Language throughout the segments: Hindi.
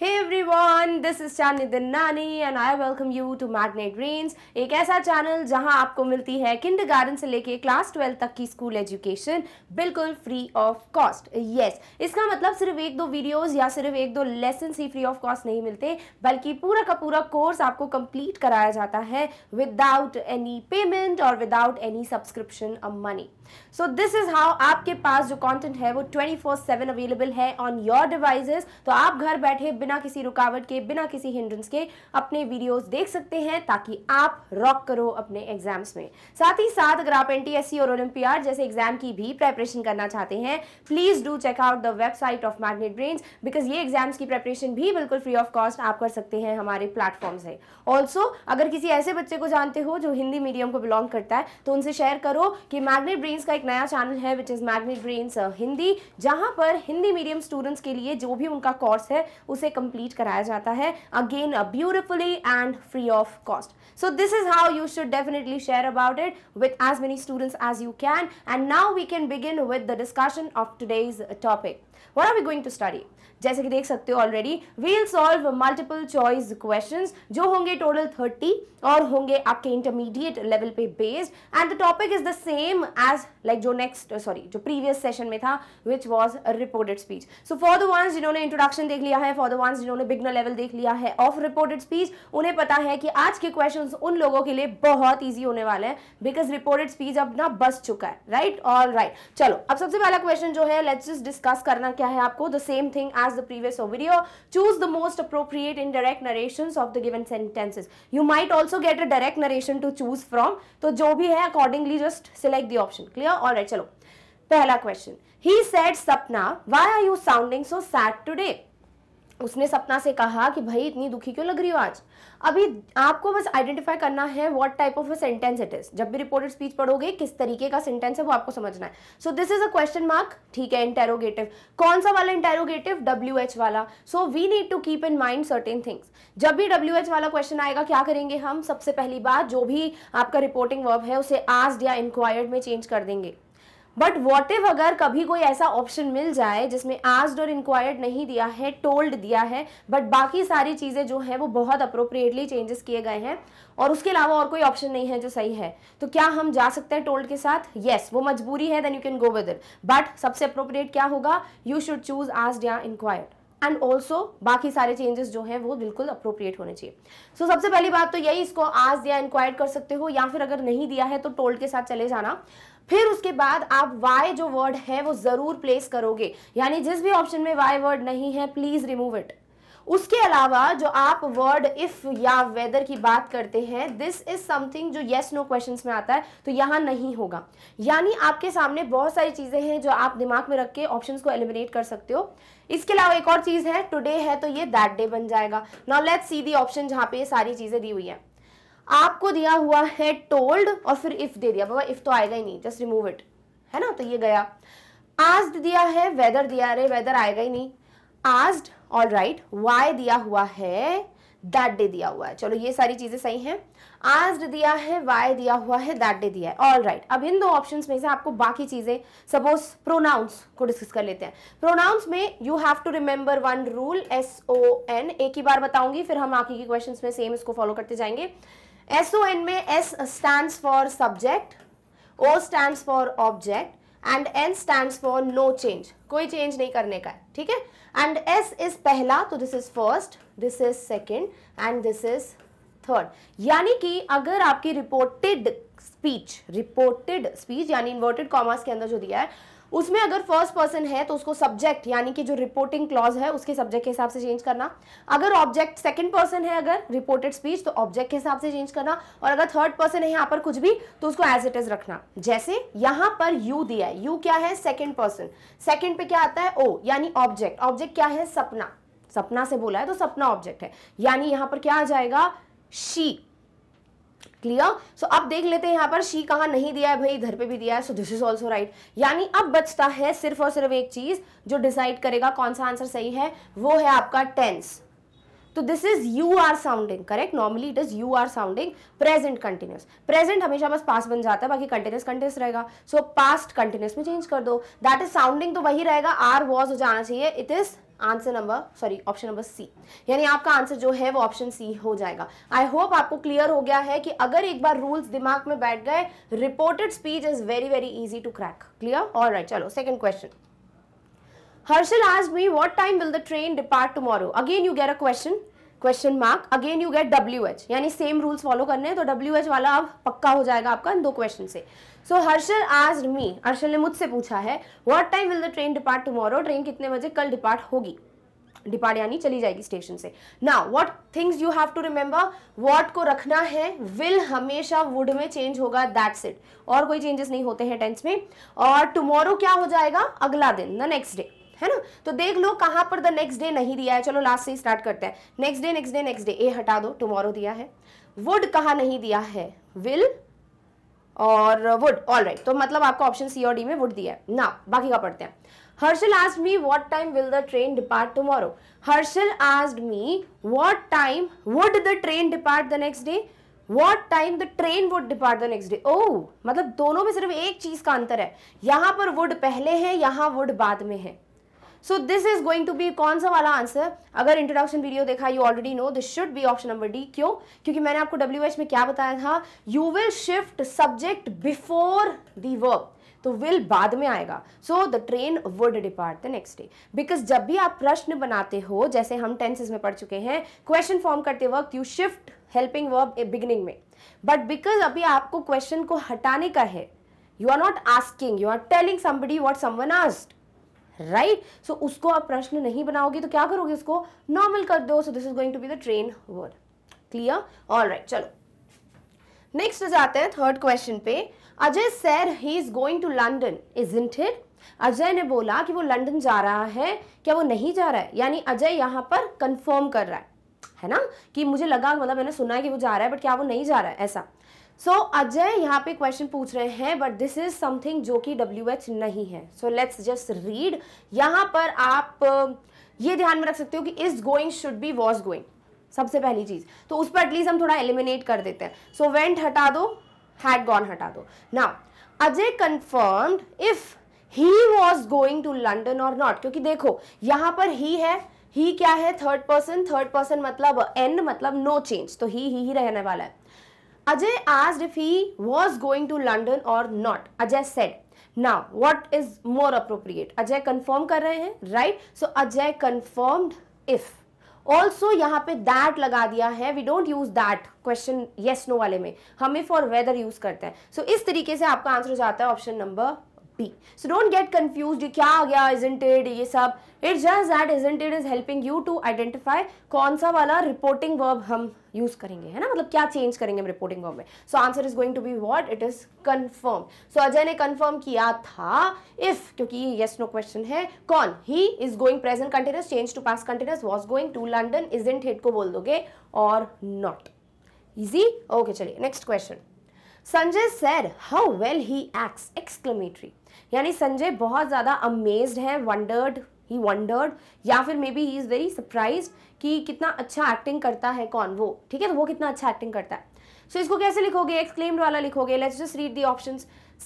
Hey everyone this is Chandni Dinnani and I welcome you to Magnet Brains एक ऐसा चैनल जहां आपको मिलती है किंडर से लेके क्लास ट्वेल्व तक की स्कूल एजुकेशन बिल्कुल फ्री ऑफ कॉस्ट यस इसका मतलब सिर्फ एक दो वीडियोस या सिर्फ एक दो लेसन ही फ्री ऑफ कॉस्ट नहीं मिलते बल्कि पूरा का पूरा कोर्स आपको कंप्लीट कराया जाता है विदाउट एनी पेमेंट और without any subscription money so this is how आपके पास जो कॉन्टेंट है वो ट्वेंटी फोर अवेलेबल है ऑन योर डिवाइजेस तो आप घर बैठे बिना किसी किसी रुकावट के बिना किसी हिंड्रेंस के अपने वीडियोस देख सकते हैं ताकि आप रॉक करो अपने एग्जाम्स में साथ ही साथ अगर आप एनटीएससी और ओलंपियाड जैसे एग्जाम की भी प्रेपरेशन करना चाहते हैं please do check out the website of Magnet Brain because ये एग्जाम्स की प्रेपरेशन भी बिल्कुल फ्री ऑफ कॉस्ट आप कर सकते हैं हमारे प्लेटफॉर्म से ऑल्सो अगर किसी ऐसे बच्चे को जानते हो जो हिंदी मीडियम को बिलोंग करता है तो उनसे शेयर करो कि मैग्नेट ब्रेन्स का एक नया चैनल है which is Magnet Brains Hindi जहां पर हिंदी मीडियम स्टूडेंट्स के लिए जो भी उनका कोर्स है उसे कंप्लीट कंप्लीट कराया जाता है again beautifully and free of cost so this is how you should definitely share about it with as many students as you can and now we can begin with the discussion of today's topic where are we going to study जैसे कि देख सकते हो already we'll solve multiple choice questions जो होंगे टोटल 30 और होंगे आपके इंटरमीडिएट लेवल पे based and the topic is the same as like जो नेक्स्ट सॉरी जो प्रीवियस सेशन में था which was reported speech so for the ones जिन्होंने इंट्रोडक्शन देख लिया है फॉर द वंस जिन्होंने बिगनर लेवल देख लिया है ऑफ रिपोर्टेड स्पीच उन्हें पता है कि आज के क्वेश्चन उन लोगों के लिए बहुत ईजी होने वाले हैं बिकॉज रिपोर्टेड स्पीच अब ना बस चुका है राइट ऑल राइट चलो अब सबसे पहला क्वेश्चन जो है लेट्स डिस्कस करना क्या है आपको the same thing as the previous video. Choose the most appropriate indirect narrations of the given sentences. You might also get a direct narration to choose from. to jo bhi hai accordingly just select the option. Clear? All right, chalo pehla question. He said sapna why are you sounding so sad today? उसने सपना से कहा कि भाई इतनी दुखी क्यों लग रही हो आज? अभी आपको बस आइडेंटिफाई करना है what type of a sentence it is जब भी रिपोर्टेड स्पीच पढ़ोगे किस तरीके का सेंटेंस है वो आपको समझना है so this is a question mark ठीक है इंटेरोगेटिव कौन सा वाला इंटेरोगेटिव डब्ल्यू एच वाला so we need to keep in mind certain things जब भी डब्ल्यू एच वाला क्वेश्चन आएगा क्या करेंगे हम सबसे पहली बात जो भी आपका रिपोर्टिंग वर्ब है उसे आज या इंक्वायर्ड में चेंज कर देंगे बट वॉट इव अगर कभी कोई ऐसा ऑप्शन मिल जाए जिसमें आस्ड और इंक्वायर्ड नहीं दिया है टोल्ड दिया है बट बाकी सारी चीज़ें जो है वो बहुत अप्रोप्रिएटली चेंजेस किए गए हैं और उसके अलावा और कोई ऑप्शन नहीं है जो सही है तो क्या हम जा सकते हैं टोल्ड के साथ यस yes, वो मजबूरी है then you can go with it but सबसे अप्रोप्रिएट क्या होगा यू शुड चूज आस्ड या इंक्वायर्ड एंड ऑल्सो बाकी सारे चेंजेस जो हैं वो बिल्कुल अप्रोप्रिएट होने चाहिए सो so, सबसे पहली बात तो यही इसको आज या इंक्वायर कर सकते हो या फिर अगर नहीं दिया है तो टोल्ड के साथ चले जाना फिर उसके बाद आप वाई जो वर्ड है वो ज़रूर प्लेस करोगे यानी जिस भी ऑप्शन में वाई वर्ड नहीं है प्लीज़ रिमूव इट उसके अलावा जो आप वर्ड इफ़ या वेदर की बात करते हैं दिस इज समथिंग जो येस नो क्वेश्चन में आता है तो यहां नहीं होगा यानी आपके सामने बहुत सारी चीज़ें हैं जो आप दिमाग में रख के ऑप्शन को एलिमिनेट कर सकते हो इसके अलावा एक और चीज़ है टुडे है तो ये दैट डे बन जाएगा नॉ लेट सी दी ऑप्शन जहां पे ये सारी चीज़ें दी हुई है आपको दिया हुआ है टोल्ड और फिर इफ दे दिया बाबा इफ तो आएगा ही नहीं जस्ट रिमूव इट है ना तो ये गया आज दिया है वेदर दिया रे वेदर आएगा ही नहीं आज ऑल राइट वाई दिया हुआ है दैट डे दिया हुआ है चलो ये सारी चीज़ें सही हैं आज दिया है वाई दिया हुआ है दैट डे दिया है ऑल राइट right. अब इन दो ऑप्शन में से आपको बाकी चीज़ें सपोज प्रोनाउंस को डिस्कस कर लेते हैं प्रोनाउंस में you have to remember one rule S O N एक ही बार बताऊंगी फिर हम आगे के क्वेश्चन में सेम इसको फॉलो करते जाएंगे एस ओ एन में S stand for subject O stand for object and N stand for no change कोई चेंज नहीं करने का ठीक है एंड एस इज पहला तो this is first this is second and this is third यानी कि अगर आपकी रिपोर्टेड स्पीच रिपोर्टेड स्पीच यानी इन्वर्टेड कॉमर्स के अंदर जो दिया है उसमें अगर फर्स्ट पर्सन है तो उसको सब्जेक्ट यानी कि जो रिपोर्टिंग क्लॉज है उसके सब्जेक्ट के हिसाब से चेंज करना अगर ऑब्जेक्ट सेकंड पर्सन है अगर रिपोर्टेड स्पीच तो ऑब्जेक्ट के हिसाब से चेंज करना और अगर थर्ड पर्सन है यहाँ पर कुछ भी तो उसको एज इट इज रखना जैसे यहाँ पर यू दिया है यू क्या है सेकेंड पर्सन सेकेंड पे क्या आता है ओ यानी ऑब्जेक्ट ऑब्जेक्ट क्या है सपना सपना से बोला है तो सपना ऑब्जेक्ट है यानी यहाँ पर क्या आ जाएगा शी क्लियर सो अब देख लेते हैं यहां पर शी कहा नहीं दिया है भाई घर पे भी दिया है so this is also right यानी अब बचता है सिर्फ और सिर्फ एक चीज जो डिसाइड करेगा कौन सा आंसर सही है वो है आपका टेंस तो this is you are sounding correct normally it is you are sounding present continuous present हमेशा बस पास बन जाता है बाकी कंटिन्यूस कंटिन्यूस रहेगा सो पास्ट कंटिन्यूस में चेंज कर दो दैट इज साउंडिंग तो वही रहेगा आर वॉज हो जाना चाहिए it is answer number sorry option number C यानी आपका आंसर जो है वो ऑप्शन सी हो जाएगा आई होप आपको क्लियर हो गया है कि अगर एक बार रूल्स दिमाग में बैठ गए reported speech is very very easy to crack clear और राइट चलो सेकेंड क्वेश्चन हर्षल आज me what time will the train depart tomorrow again you get a question question mark again you get W H यानी सेम रूल्स फॉलो करने हैं तो डब्ल्यू एच वाला अब पक्का हो जाएगा आपका इन दो क्वेश्चन से सो हर्षल आज मी हर्षल ने मुझसे पूछा है what time will the train depart tomorrow train कितने बजे कल डिपार्ट होगी डिपार्ट यानी चली जाएगी स्टेशन से ना what things you have to remember what को रखना है विल हमेशा वुड में चेंज होगा दैट्स इट और कोई चेंजेस नहीं होते हैं टेंस में और टुमारो क्या हो जाएगा अगला दिन द नेक्स्ट डे है ना तो देख लो कहाँ पर द नेक्स्ट डे नहीं दिया है चलो लास्ट से ही स्टार्ट करते हैं next day next day next day ए हटा दो टुमारो दिया है वुड कहाँ नहीं दिया है विल और वुड ऑल राइट तो मतलब आपको ऑप्शन सी और डी में वुड दिया है ना बाकी का पढ़ते हैं Harshal asked me what time will the train depart tomorrow Harshal asked me what time would the train depart the next day what time the train would depart the next day ओ मतलब दोनों में सिर्फ एक चीज का अंतर है यहां पर वुड पहले है यहां वुड बाद में है so this is going to be कौन सा वाला आंसर अगर इंट्रोडक्शन वीडियो देखा you already know this should be option number D क्यों क्योंकि मैंने आपको डब्ल्यू एच में क्या बताया था you will shift subject before the verb तो विल बाद में आएगा so the train would depart the next day because जब भी आप प्रश्न बनाते हो जैसे हम टेंसेज में पढ़ चुके हैं क्वेश्चन फॉर्म करते वक्त you shift helping verb a beginning में बट बिकॉज अभी आपको क्वेश्चन को हटाने का है you are not asking you are telling somebody what someone asked right right? So so, उसको आप प्रश्न नहीं बनाओगे तो क्या करोगे उसको नॉर्मल कर दो so this is going to be the train would clear all right चलो नेक्स्ट जाते हैं थर्ड क्वेश्चन पे Ajay said he is going to London is isn't Ajay ने बोला कि वो लंदन जा रहा है क्या वो नहीं जा रहा है यानी अजय यहां पर कंफर्म कर रहा है है ना कि मुझे लगा मतलब मैंने सुना है कि वो जा रहा है बट क्या वो नहीं जा रहा है ऐसा सो so, अजय यहाँ पे क्वेश्चन पूछ रहे हैं बट दिस इज समथिंग जो कि डब्ल्यू एच नहीं है सो लेट्स जस्ट रीड यहाँ पर आप ये ध्यान में रख सकते हो कि is going should be was going सबसे पहली चीज़ तो उस पर एटलीस्ट हम थोड़ा एलिमिनेट कर देते हैं सो so, वेंट हटा दो हैड गॉन हटा दो ना Ajay confirmed if he was going to London or not क्योंकि देखो यहाँ पर ही है ही क्या है थर्ड पर्सन थर्ड पर्सन मतलब एंड मतलब नो चेंज तो ही ही रहने वाला है Ajay asked if he was going to London or not. Ajay said. Now, what is more appropriate? Ajay confirm कर रहे हैं, right? So Ajay confirmed if. Also यहाँ पे that लगा दिया है We don't use that question yes no वाले में हम if और whether use करते हैं so, इस तरीके से आपका answer हो जाता है option number B so don't get confuse ये क्या आ गया इजेंटेड ये सब it just that isn't it is helping you to identify कौन सा वाला रिपोर्टिंग वर्ब हम यूज करेंगे है ना मतलब क्या चेंज करेंगे हम रिपोर्टिंग वर्ब में so answer is going to be what it is confirm so Ajay ने कंफर्म किया था इफ क्योंकि ये येस नो क्वेश्चन है कौन he is going present continuous change to past continuous was going to London isn't it को बोल दोगे और नॉट इजी ओके चलिए next question Sanjay sir how well he acts exclamatory यानी संजय बहुत ज़्यादा अमेज्ड है वंडर्ड ही वंडर्ड या फिर maybe he is very surprise कि कितना अच्छा एक्टिंग करता है कौन वो ठीक है तो वो कितना अच्छा एक्टिंग करता है सो so, इसको कैसे लिखोगे एक्सक्लेम्ड वाला लिखोगे let's just read the option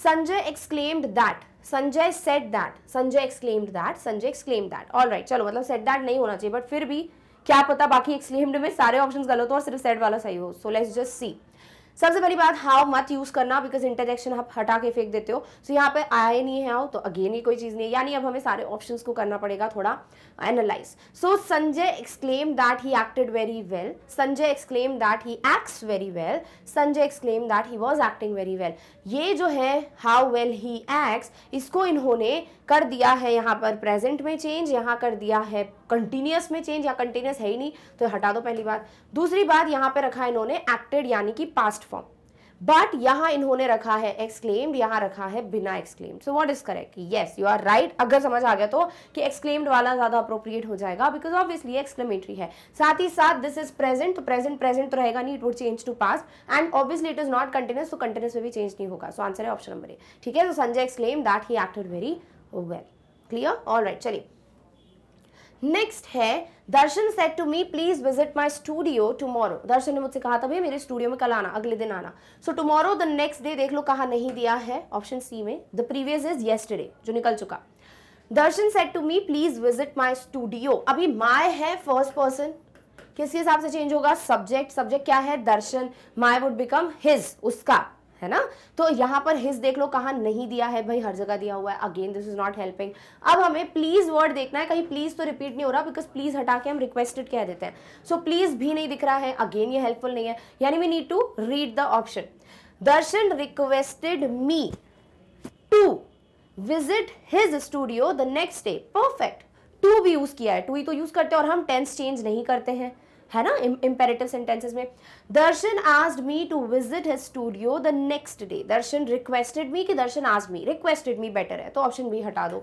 Sanjay exclaimed that Sanjay said that Sanjay exclaimed that Sanjay exclaimed that all right चलो मतलब सेट दैट नहीं होना चाहिए बट फिर भी क्या पता बाकी एक्सक्लेम्ड में सारे ऑप्शन गलत हो और सिर्फ सेट वाला सही हो सो लेट्स जस्ट सी सबसे पहली बात हाउ मत यूज करना बिकॉज इंटरजेक्शन आप हटा के फेंक देते हो सो so, यहाँ पे आए नहीं है तो अगेन ये कोई चीज़ नहीं है यानी अब हमें सारे ऑप्शन को करना पड़ेगा थोड़ा analyse so Sanjay exclaim that he acted very well Sanjay exclaim that he acts very well Sanjay exclaim that he was acting very well ये जो है हाउ वेल ही एक्ट्स इसको इन्होंने कर दिया है यहाँ पर प्रेजेंट में चेंज यहाँ कर दिया है कंटिन्यूस में चेंज या कंटिन्यूस है ही नहीं तो हटा दो पहली बात दूसरी बात यहाँ पर रखा है इन्होंने एक्टेड यानी कि पास्ट फॉर्म बट यहाँ इन्होंने रखा है एक्सक्लेम्ड यहाँ रखा है बिना exclaimed so what is correct yes you are right अगर समझ आ गया तो कि एक्सक्लेम्ड वाला ज्यादा अप्रोप्रिएट हो जाएगा बिकॉज ऑब्वियसली एक्सक्लेमेटरी है साथ ही साथ दिस इज प्रेजेंट तो प्रेजेंट प्रेजेंट तो रहेगा नहीं it would change to past and obviously it is not continuous तो कंटिन्यूस में भी चेंज नहीं होगा सो आंसर है ऑप्शन नंबर ए ठीक है so Sanjay exclaim that he acted very well clear all right चलिए नेक्स्ट है Darshan said to me please visit my studio tomorrow Darshan ने मुझसे कहा था भैया मेरे स्टूडियो में कल आना अगले दिन आना so tomorrow the next day देख लो कहा नहीं दिया है ऑप्शन सी में द प्रीवियस इज येस्टरडे जो निकल चुका Darshan said to me please visit my studio अभी माई है फर्स्ट पर्सन किस हिसाब से चेंज होगा सब्जेक्ट सब्जेक्ट क्या है Darshan my would become his उसका है ना तो यहाँ पर हिज देख लो कहाँ नहीं दिया है भाई हर जगह दिया हुआ है again this is not helping अब हमें प्लीज वर्ड देखना है कहीं प्लीज तो रिपीट नहीं हो रहा बिकॉज प्लीज हटा के हम रिक्वेस्टेड कह देते हैं सो so, प्लीज भी नहीं दिख रहा है अगेन ये हेल्पफुल नहीं है यानी we need to read the option Darshan requested me to visit his studio the next day perfect to भी यूज किया है टू ही तो यूज करते हैं और हम टेंस चेंज नहीं करते हैं है ना इम्पेरेटिव सेंटेंसेज में Darshan asked me to visit his studio the next day Darshan requested me कि Darshan asked me requested me better है तो ऑप्शन बी हटा दो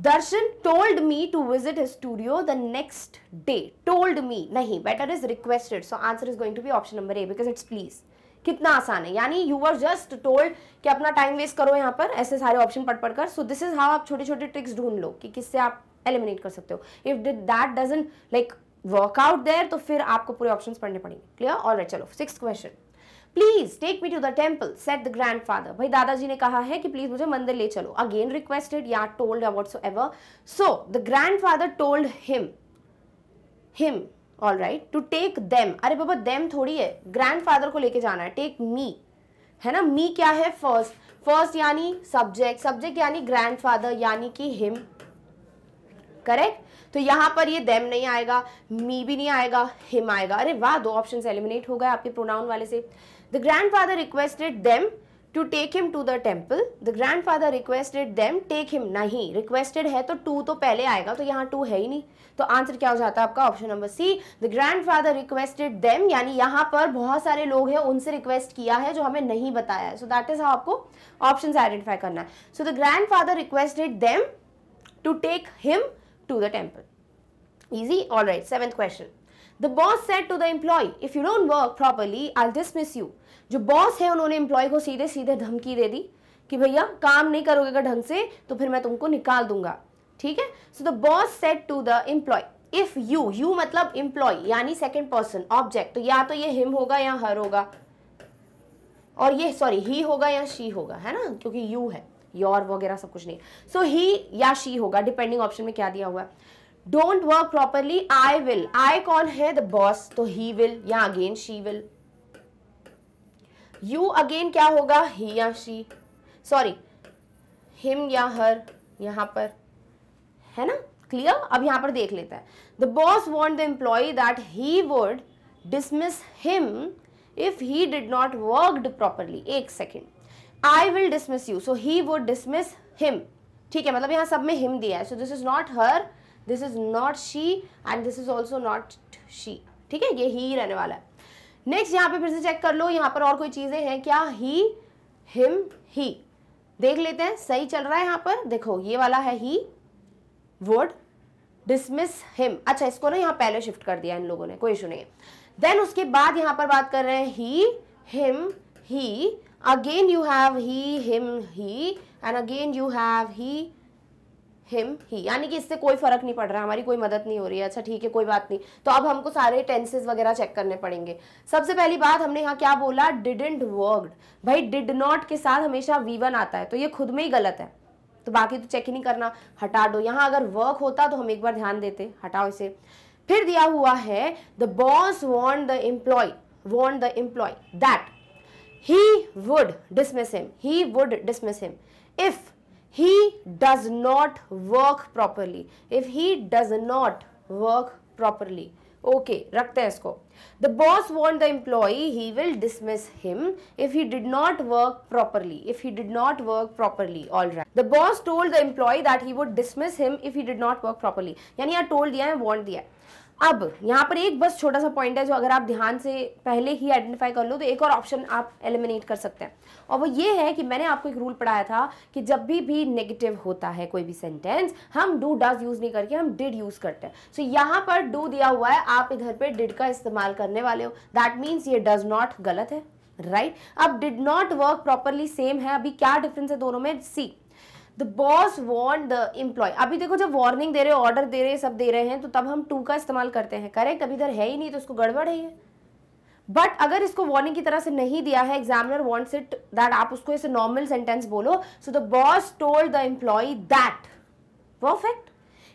Darshan told me to visit his studio the next day told me नहीं better is requested so answer is going to be option number A because it's please कितना आसान है यानी यू आर जस्ट टोल्ड कि अपना टाइम वेस्ट करो यहाँ पर ऐसे सारे ऑप्शन पढ़ पढ़कर सो दिस इज हाउ आप छोटे छोटे ट्रिक्स ढूंढ लो कि किससे आप एलिमिनेट कर सकते हो if that doesn't like work out there तो फिर आपको पूरे ऑप्शन पढ़ने पड़ेंगे क्लियर ऑल राइट चलो six question please take me to the temple said the grandfather भाई दादाजी ने कहा है कि प्लीज मुझे मंदिर ले चलो अगेन रिक्वेस्टेड या टोल्ड या so ever so the grandfather told him him all right to take them अरे बाबा देम थोड़ी है ग्रैंड फादर को लेके जाना है टेक मी है ना मी क्या है फर्स्ट फर्स्ट यानी सब्जेक्ट सब्जेक्ट यानी ग्रैंड फादर यानी कि हिम करेक्ट तो यहाँ पर ये देम नहीं आएगा मी भी नहीं आएगा हिम आएगा अरे वाह दो ऑप्शन एलिमिनेट हो गए आपके प्रोनाउन वाले से the grandfather requested them to take him to the temple the grandfather requested them take him नहीं रिक्वेस्टेड है तो टू तो पहले आएगा तो यहाँ टू है ही नहीं तो आंसर क्या हो जाता है आपका option number C the grandfather requested them यानी यहाँ पर बहुत सारे लोग हैं उनसे रिक्वेस्ट किया है जो हमें नहीं बताया है सो दैट इज हाउ आपको ऑप्शन आइडेंटिफाई करना है so the grandfather requested them to take him to the temple. Easy? right, seventh question. The boss said to the employee, if you don't work properly, I'll dismiss you. जो बॉस है उन्होंने एम्प्लॉय को सीधे सीधे धमकी दे दी कि भैया काम नहीं करोगे अगर ढंग से तो फिर मैं तुमको निकाल दूंगा ठीक है so the boss said to the employee if you you मतलब एम्प्लॉय यानी सेकेंड पर्सन ऑब्जेक्ट तो या तो ये हिम होगा या हर होगा और ये सॉरी ही होगा या शी होगा है ना क्योंकि यू है योर वगैरह सब कुछ नहीं सो ही या शी होगा डिपेंडिंग ऑप्शन में क्या दिया हुआ है don't work properly I will I कौन है द बॉस तो ही विल या again she will you again क्या होगा ही या शी सॉरी हिम या हर यहां पर है ना क्लियर अब यहां पर देख लेता है the boss want the employee that he would dismiss him if he did not worked properly एक second I will dismiss you so he would dismiss him ठीक है मतलब यहाँ सब में हिम दिया है so this is not her this is not she and this is also not she ठीक है ये ही रहने वाला है नेक्स्ट यहाँ पे फिर से चेक कर लो यहाँ पर और कोई चीज़ें हैं क्या ही हिम ही देख लेते हैं सही चल रहा है यहाँ पर देखो ये वाला है ही वुड डिसमिस हिम अच्छा इसको ना यहाँ पहले शिफ्ट कर दिया इन लोगों ने कोई इशू नहीं है देन उसके बाद यहाँ पर बात कर रहे हैं he him he again you have he him he and again you have he him he यानी कि इससे कोई फर्क नहीं पड़ रहा हमारी कोई मदद नहीं हो रही है अच्छा ठीक है कोई बात नहीं तो अब हमको सारे टेंसेज वगैरह चेक करने पड़ेंगे सबसे पहली बात हमने यहाँ क्या बोला डिडेंट वर्कड भाई डिड नॉट के साथ हमेशा वीवन आता है तो ये खुद में ही गलत है तो बाकी तो चेक ही नहीं करना हटा दो यहाँ अगर वर्क होता तो हम एक बार ध्यान देते हटाओ इसे फिर दिया हुआ है the boss want the employee want the employee that he would dismiss him he would dismiss him if he does not work properly if he does not work properly okay rakhte hai the boss warned the employee he will dismiss him if he did not work properly if he did not work properly all right the boss told the employee that he would dismiss him if he did not work properly yani ya told the I warned the. अब यहाँ पर एक बस छोटा सा पॉइंट है जो अगर आप ध्यान से पहले ही आइडेंटिफाई कर लो तो एक और ऑप्शन आप एलिमिनेट कर सकते हैं और वो ये है कि मैंने आपको एक रूल पढ़ाया था कि जब भी भी नेगेटिव होता है कोई भी सेंटेंस हम डू डज यूज़ नहीं करके हम डिड यूज़ करते हैं सो so, यहाँ पर डू दिया हुआ है आप इधर पर डिड का इस्तेमाल करने वाले हो दैट मीन्स ये डज नॉट गलत है राइट right? अब did not work properly same है अभी क्या डिफरेंस है दोनों में see the boss want the employee अभी देखो जब वार्निंग दे रहे ऑर्डर दे रहे सब दे रहे हैं तो तब हम टू का इस्तेमाल करते हैं करेक्ट अभी इधर है ही नहीं तो उसको गड़बड़ है बट अगर इसको वार्निंग की तरह से नहीं दिया है एग्जामिनर वॉन्ट्स इट दैट आप उसको इसे नॉर्मल सेंटेंस बोलो so the boss told the employee that perfect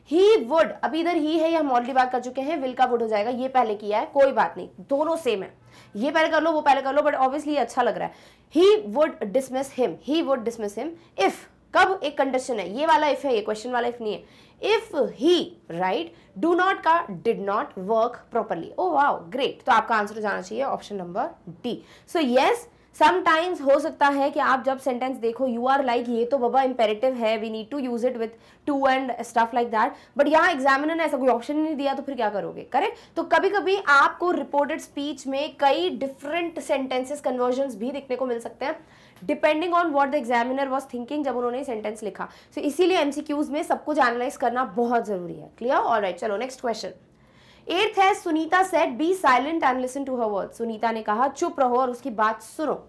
he would अभी इधर ही है ये हम ऑलरेडी बात कर चुके हैं विल का वुड हो जाएगा ये पहले किया है कोई बात नहीं दोनों सेम है ये पहले कर लो वो पहले कर लो बट ऑब्वियसली अच्छा लग रहा है he would dismiss him he would dismiss him if कब एक कंडीशन है ये वाला इफ है ये क्वेश्चन वाला इफ नहीं है if he right do not का did not work properly oh wow great तो आपका आंसर तो जाना चाहिए option number D so yes sometimes हो सकता है कि आप जब सेंटेंस देखो यू आर लाइक ये तो बाबा इंपेरेटिव है we need to use it with to and stuff like that but यहाँ एग्जामिनर ने ऐसा कोई ऑप्शन नहीं दिया तो फिर क्या करोगे करेक्ट तो कभी कभी आपको रिपोर्टेड स्पीच में कई डिफरेंट सेंटेंसेस कन्वर्जन भी देखने को मिल सकते हैं depending on what the examiner was thinking जब उन्होंने सेंटेंस लिखा सो so, इसीलिए एमसीक्यूज में सब कुछ एनालाइज करना बहुत जरूरी है क्लियर ऑल राइट चलो नेक्स्ट क्वेश्चन एर्थ है Sunita said be silent and listen to her word Sunita ने कहा चुप रहो और उसकी बात सुनो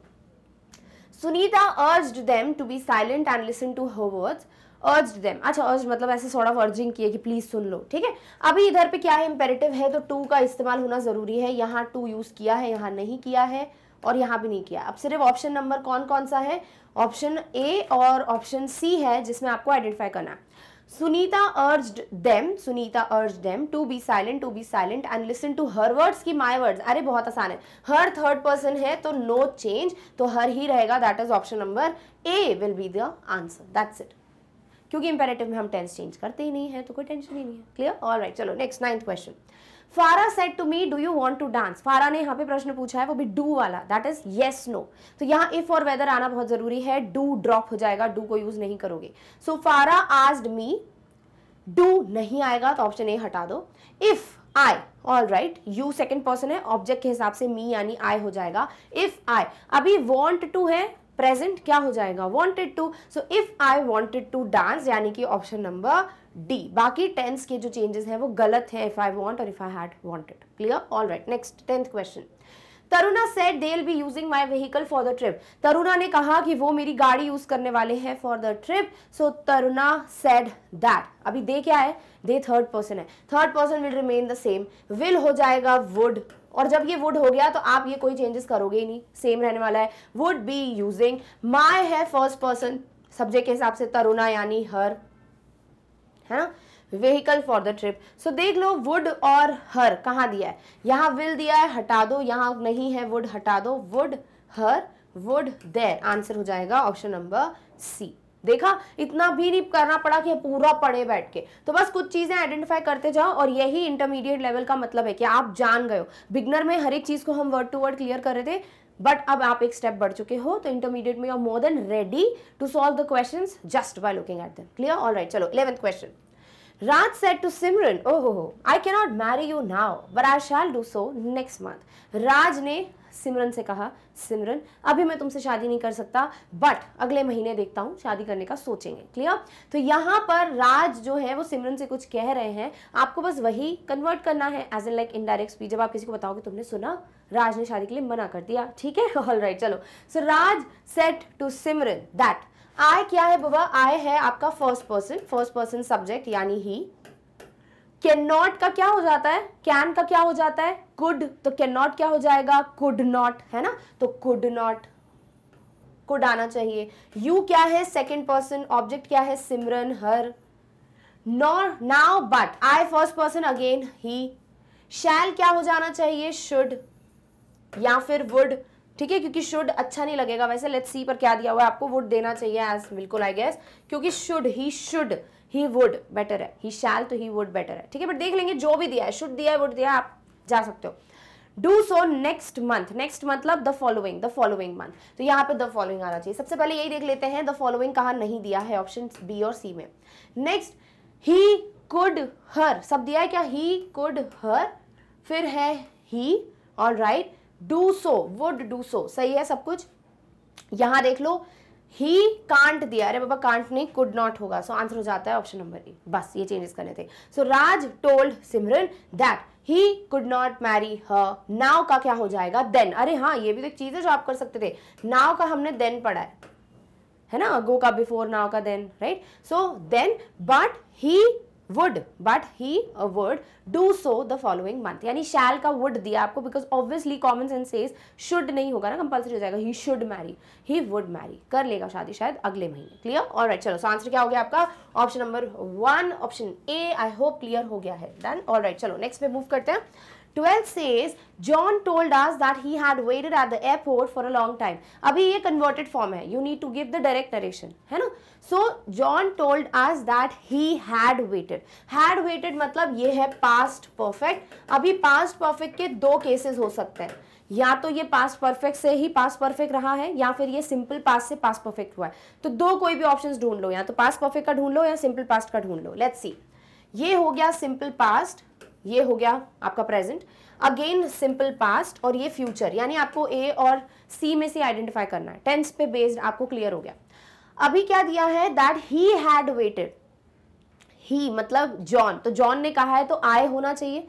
Sunita urged them to be silent and listen to her word urged them अच्छा अर्ज मतलब ऐसे सॉर्ट ऑफ अर्जिंग किए कि प्लीज़ सुन लो ठीक है अभी इधर पे क्या है इंपेरेटिव है तो टू का इस्तेमाल होना ज़रूरी है यहाँ टू यूज़ किया है यहाँ नहीं किया है और यहाँ भी नहीं किया अब सिर्फ ऑप्शन नंबर कौन कौन सा है ऑप्शन ए और ऑप्शन सी है जिसमें आपको आइडेंटिफाई करना है Sunita urged them Sunita urged them to be silent to be silent and listen to her words की माय वर्ड्स अरे बहुत आसान है हर थर्ड पर्सन है तो नो no चेंज तो हर ही रहेगा that is option number A will be the answer that's it क्योंकि इंपेरेटिव में हम टेंस चेंज करते ही नहीं है तो कोई टेंशन ही नहीं है क्लियर ऑल राइट चलो next ninth question Farah said to me do you want to dance Farah ने यहाँ पे प्रश्न पूछा है वो भी डू वाला दैट इज येस नो तो यहाँ इफ और वेदर आना बहुत जरूरी है डू ड्रॉप हो जाएगा डू को यूज नहीं करोगे सो फारा आस्ड मी डू नहीं आएगा तो ऑप्शन ए हटा दो if I all right you second person है ऑब्जेक्ट के हिसाब से मी यानी आई हो जाएगा इफ आई अभी वॉन्ट टू है प्रेजेंट क्या हो जाएगा wanted to so if I wanted to dance यानी कि ऑप्शन नंबर डी बाकी टेंस के जो चेंजेस हैं वो गलत हैं इफ आई वांट और if I had wanted clear all right next tenth question Taruna said they be using my vehicle for the trip Taruna ने कहा कि वो मेरी गाड़ी यूज करने वाले हैं for the trip so Taruna said that अभी दे क्या है दे थर्ड पर्सन है third person will remain the same will हो जाएगा वुड और जब ये वुड हो गया तो आप ये कोई चेंजेस करोगे ही नहीं सेम रहने वाला है वुड बी यूजिंग माई है फर्स्ट पर्सन सब्जेक्ट के हिसाब से तरुणा यानी हर है ना vehicle for the trip so देख लो वुड और हर कहाँ दिया है यहाँ विल दिया है हटा दो यहाँ नहीं है वुड हटा दो would her would their answer हो जाएगा ऑप्शन नंबर सी देखा इतना भी नहीं करना पड़ा कि पूरा पढ़े बैठ के तो बस कुछ चीज़ें आइडेंटिफाई करते जाओ और यही इंटरमीडिएट लेवल का मतलब है कि आप जान गए हो बिगनर में हर एक चीज़ को हम वर्ड टू वर्ड क्लियर कर रहे थे बट अब आप एक स्टेप बढ़ चुके हो तो इंटरमीडिएट में you are more than ready to solve the question just by looking at them clear all right चलो eleventh question Raj said to Simran, Oh, ho, oh, oh, ho, I cannot marry you now, but I shall do so next month. Raj Simran se kaha, "Simran, abhi main tumse तुमसे शादी नहीं कर सकता बट अगले महीने देखता shaadi शादी करने का सोचेंगे क्लियर तो यहाँ पर राज जो है वो सिमरन से कुछ कह रहे हैं आपको बस वही कन्वर्ट करना है as like like indirect jab aap आप किसी को बताओगे तुमने सुना राज ने शादी के लिए मना कर दिया ठीक है ऑल राइट चलो so Raj said to Simran that I क्या है बाबा आय है आपका first person first person subject यानी ही कैन नॉट का क्या हो जाता है कैन का क्या हो जाता है कुड तो कैन नॉट क्या हो जाएगा कुड नॉट है ना तो कुड नॉट कुड आना चाहिए यू क्या है सेकेंड पर्सन ऑब्जेक्ट क्या है Simran her no now but I first person again he shall क्या हो जाना चाहिए शुड या फिर वुड ठीक है क्योंकि शुड अच्छा नहीं लगेगा वैसे लेट्स सी पर क्या दिया हुआ है आपको वुड देना चाहिए एज बिल्कुल आई गेस क्योंकि should he should he would better है ही शैल तो ही वुड बेटर है ठीक है बट देख लेंगे जो भी दिया है शुड दिया है वुड दिया है आप जा सकते हो do so next month next मतलब the following the following month तो यहाँ पे द फॉलोइंग आना चाहिए सबसे पहले यही देख लेते हैं द फॉलोइंग कहाँ नहीं दिया है ऑप्शन बी और सी में नेक्स्ट ही कुड हर सब दिया है क्या ही कुड हर फिर है he all right do so would do so सही है सब कुछ यहां देख लो ही कांट दिया अरे बाबा कांट नहीं कुड नॉट होगा सो so, आंसर हो जाता है ऑप्शन नंबर ए बस ये चेंजेस करने थे so so, Raj told Simran that he could not marry her now का क्या हो जाएगा देन अरे हाँ ये भी तो एक चीज़ है जो आप कर सकते थे नाव का हमने देन पढ़ा है है ना गो का बिफोर नाव का then right so then but he would but he would do so the following month यानी शैल का वुड दिया आपको because obviously common sense says should नहीं होगा ना कंपल्सरी हो जाएगा he should marry he would marry कर लेगा शादी शायद अगले महीने क्लियर और राइट चलो सो आंसर क्या हो गया आपका option number one option A I hope clear हो गया है डन और राइट चलो नेक्स्ट में मूव करते हैं 12 says John told us that he had waited at the airport for a long time. अभी ये converted form है. You need to give the direct narration. है ना? So John told us that he had waited. Had waited मतलब ये है past perfect. अभी past perfect के दो cases हो सकते हैं. या तो ये past perfect से ही past perfect रहा है या फिर ये simple past से past perfect हुआ है. तो दो कोई भी options ढूंढ लो. या तो past perfect का ढूंढ लो या simple past का ढूंढ लो. Let's see. ये हो गया simple past. ये हो गया आपका प्रेजेंट अगेन सिंपल पास्ट और ये फ्यूचर यानी आपको ए और सी में से आइडेंटिफाई करना है टेंस पे बेस्ड आपको क्लियर हो गया अभी क्या दिया है that he had waited he मतलब जॉन तो जॉन ने कहा है तो आए होना चाहिए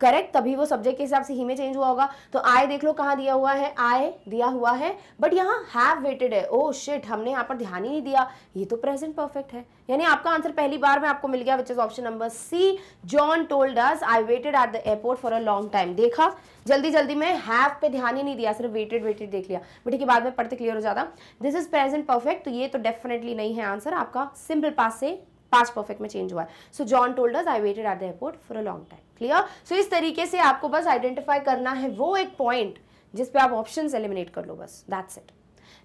करेक्ट तभी वो सब्जेक्ट के हिसाब से ही में चेंज हुआ होगा तो आई देख लो कहाँ दिया हुआ है आई दिया हुआ है बट यहाँ हैव वेटेड है ओ oh शिट हमने यहाँ पर ध्यान ही नहीं दिया ये तो प्रेजेंट परफेक्ट है यानी आपका आंसर पहली बार में आपको मिल गया which is option number C John told us I waited at the airport for a long time देखा जल्दी जल्दी में हैव पे ध्यान ही नहीं दिया सिर्फ वेटेड वेटेड देख लिया बट ठीक है बाद में पढ़ते क्लियर हो जाता दिस इज प्रेजेंट परफेक्ट तो ये तो डेफिनेटली नहीं है आंसर आपका सिंपल पास से पास्ट परफेक्ट में चेंज हुआ है so John told us I waited at the airport for a long time clear so इस तरीके से आपको बस आइडेंटिफाई करना है वो एक पॉइंट जिस पे आप ऑप्शन एलिमिनेट कर लो बस दैट्स इट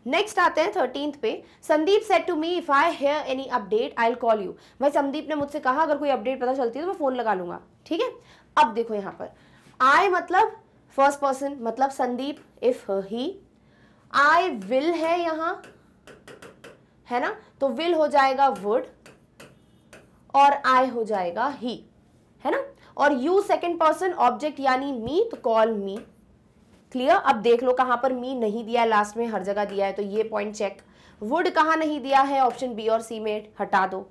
नेक्स्ट आते हैं थर्टींथ पे Sandeep said to me if I hear any update I will call you भाई संदीप ने मुझसे कहा अगर कोई अपडेट पता चलती है तो मैं फोन लगा लूंगा ठीक है अब देखो यहां पर आई मतलब फर्स्ट पर्सन मतलब Sandeep if he I will है यहां है ना तो विल हो जाएगा वुड और आई हो जाएगा ही है ना और यू सेकेंड पर्सन ऑब्जेक्ट यानी मी तो कॉल मी क्लियर अब देख लो कहां पर मी नहीं दिया है लास्ट में हर जगह दिया है तो ये पॉइंट चेक वुड कहां नहीं दिया है ऑप्शन बी और सी में हटा दो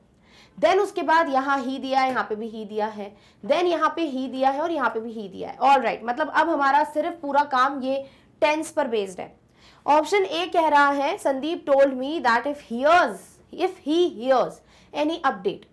देन उसके बाद यहां ही दिया है यहां पे भी ही दिया है देन यहां पे ही दिया है और यहां पे भी ही दिया है ऑल राइट right, मतलब अब हमारा सिर्फ पूरा काम ये टेंस पर बेस्ड है ऑप्शन ए कह रहा है Sandeep told me that if hears if he hears any update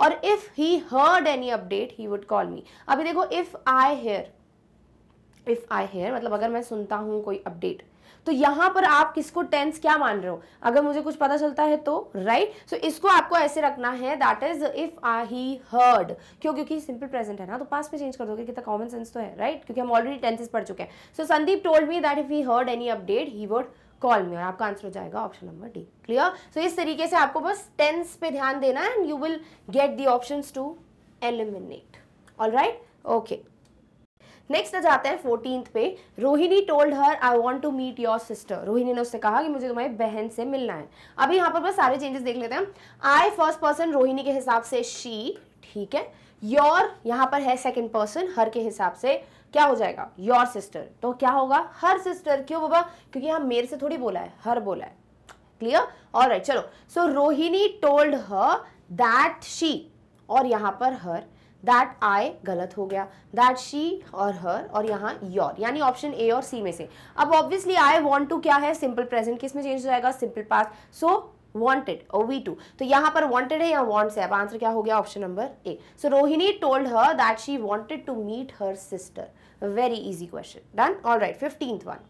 और if he heard any update he would call me अभी देखो if I hear if I hear मतलब अगर मैं सुनता हूं कोई अपडेट तो यहां पर आप किसको टेंस क्या मान रहे हो अगर मुझे कुछ पता चलता है तो राइट right? सो so, इसको आपको ऐसे रखना है that is if I he heard क्यों क्योंकि सिंपल प्रेजेंट है ना तो पास में चेंज कर दोगे कितना कॉमन सेंस तो है राइट right? क्योंकि हम ऑलरेडी टेंसेस पढ़ चुके हैं so Sandeep told me that if he heard any update he would call me और आपका आंसर हो जाएगा option number D clear so इस तरीके से आपको बस टेंस पे ध्यान देना है and you will get the option to eliminate all right okay next आ जाते हैं फोर्टीन पे Rohini told her I want to meet your sister Rohini ने उससे कहा कि मुझे तुम्हारी बहन से मिलना है अभी यहाँ पर बस सारे चेंजेस देख लेते हैं आई फर्स्ट पर्सन रोहिणी के हिसाब से शी ठीक है योर यहाँ पर है सेकेंड पर्सन हर के हिसाब से क्या हो जाएगा योर सिस्टर तो क्या होगा हर सिस्टर क्यों बाबा क्योंकि हम हाँ, मेरे से थोड़ी बोला है हर बोला है क्लियर और राइट चलो so Rohini told her that she और यहां पर हर दैट आई गलत हो गया दैट शी और हर और यहाँ योर यानी ऑप्शन ए और सी में से अब ऑब्वियसली आई वॉन्ट टू क्या है सिंपल प्रेजेंट किस में चेंज हो जाएगा simple past so wanted oh we to तो यहाँ पर वांटेड है या वांट्स है अब आंसर क्या हो गया option number A so Rohini told her that she wanted to meet her sister very easy question done all right fifteenth one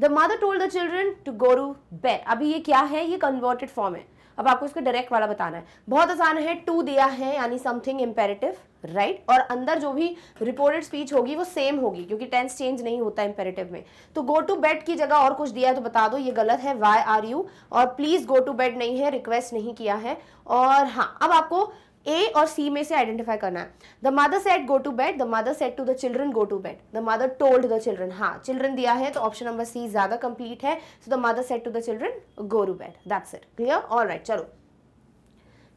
the mother told the children to go to bed अभी ये क्या है ये कन्वर्टेड फॉर्म है अब आपको इसका डायरेक्ट वाला बताना है बहुत आसान है टू दिया है यानी समथिंग इम्पेरेटिव राइट right? और अंदर जो भी रिपोर्टेड स्पीच होगी वो सेम होगी क्योंकि टेंस चेंज नहीं होता इंपेरेटिव में तो गो टू बेड की जगह और कुछ दिया है तो बता दो ये गलत है वाई आर यू और प्लीज़ गो टू बेड नहीं है रिक्वेस्ट नहीं किया है और हाँ अब आपको ए और सी में से आइडेंटिफाई करना है the mother said go to bed the mother said to the children go to bed the mother told the children हाँ चिल्ड्रन दिया है तो ऑप्शन नंबर सी ज़्यादा कंप्लीट है so the mother said to the children go to bed that's it clear all right चलो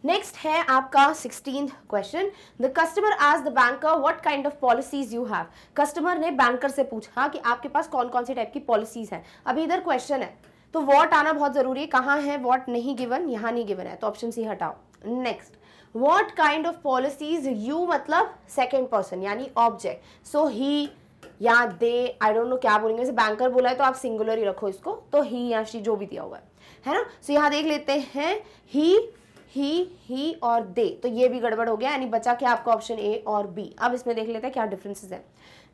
नेक्स्ट है आपका सिक्सटीन क्वेश्चन द कस्टमर आज the banker what kind of policies you have customer ने बैंकर से पूछा हाँ कि आपके पास कौन कौन सी टाइप की पॉलिसीज हैं अभी इधर क्वेश्चन है तो वॉट आना बहुत जरूरी है कहाँ है वॉट नहीं गिवन यहाँ नहीं गिवन है तो ऑप्शन सी हटाओ next what kind of policies you मतलब सेकेंड पर्सन यानी ऑब्जेक्ट सो ही या दे आई डोंट नो क्या बोलेंगे जैसे बैंकर बोला है तो आप सिंगुलर ही रखो इसको तो ही या शी जो भी दिया हुआ है है ना सो so, यहाँ देख लेते हैं ही ही ही और दे तो ये भी गड़बड़ हो गया यानी बचा क्या आपका ऑप्शन ए और बी अब इसमें देख लेते हैं क्या डिफरेंसेस हैं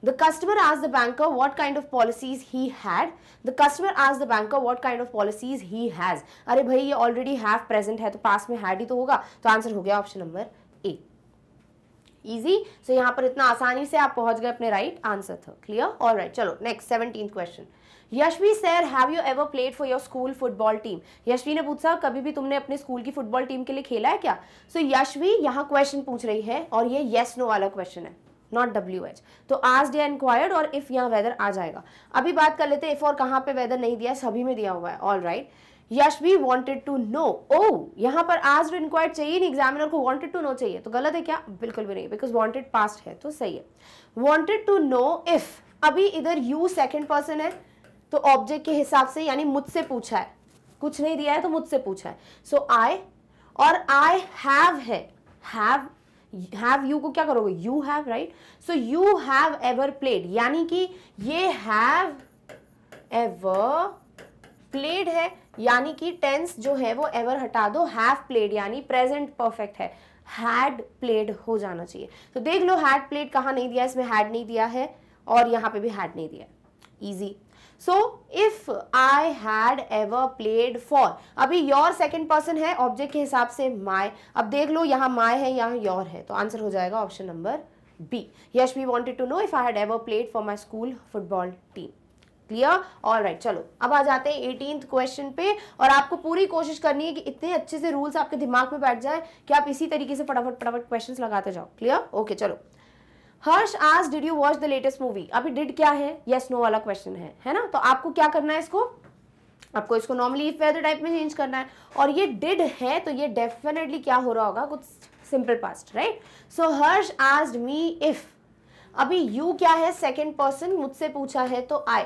द कस्टमर आज the banker what kind of policies he had the customer आज the banker what kind of policies he has अरे भाई ये ऑलरेडी हैव प्रेजेंट है तो पास में हैड ही तो होगा तो आंसर हो गया option number A easy so यहाँ पर इतना आसानी से आप पहुंच गए अपने राइट आंसर था क्लियर ऑल राइट चलो next seventeen question Yashvi sir have you ever played for your school football team Yashvi ने पूछा कभी भी तुमने अपने स्कूल की फुटबॉल टीम के लिए खेला है क्या सो so, यशवी यहाँ क्वेश्चन पूछ रही है और ये येस नो वाला क्वेश्चन है नॉट डब्ल्यू एच तो आज डे इंक्वायर्ड और इफ यहाँ वेदर आ जाएगा अभी बात कर लेते हैं इफ और कहाँ पे वेदर नहीं दिया सभी में दिया हुआ है all right Yashvi wanted to know ओ यहाँ पर आज डू तो इंक्वायर चाहिए नहीं एग्जामिनर को वॉन्टेड टू नो चाहिए तो गलत है क्या बिल्कुल भी नहीं बिकॉज वॉन्टेड पास्ट है तो सही है वॉन्टेड टू नो इफ अभी इधर यू सेकेंड पर्सन है तो ऑब्जेक्ट के हिसाब से यानी मुझसे पूछा है कुछ नहीं दिया है तो मुझसे पूछा है सो so, आई और आई हैव है हैव हैव यू को क्या करोगे you have right so you have ever played यानी कि ये हैव एवर प्लेड है यानी कि टेंस जो है वो एवर हटा दो हैव प्लेड यानी प्रेजेंट परफेक्ट है हैड प्लेड हो जाना चाहिए तो देख लो हैड प्लेड कहाँ नहीं दिया इसमें हैड नहीं दिया है और यहाँ पे भी हैड नहीं दिया easy so if I had ever played for अभी योर सेकेंड पर्सन है ऑब्जेक्ट के हिसाब से माई अब देख लो यहाँ माई है यहाँ योर है तो आंसर हो जाएगा option number B Yashvi wanted to know if I had ever played for my school football team clear all right चलो अब आ जाते हैं एटीन क्वेश्चन पे और आपको पूरी कोशिश करनी है कि इतने अच्छे से रूल्स आपके दिमाग में बैठ जाए कि आप इसी तरीके से फटाफट फटाफट क्वेश्चन लगाते जाओ क्लियर ओके okay, चलो हर्ष आज did you watch the latest movie अभी डिड क्या है यस yes, नो no वाला क्वेश्चन है है ना तो आपको क्या करना है इसको आपको इसको नॉर्मली इफ वेदर टाइप में चेंज करना है और ये डिड है तो ये डेफिनेटली क्या हो रहा होगा कुछ simple past right so Harsh आज मी इफ अभी यू क्या है सेकेंड पर्सन मुझसे पूछा है तो आई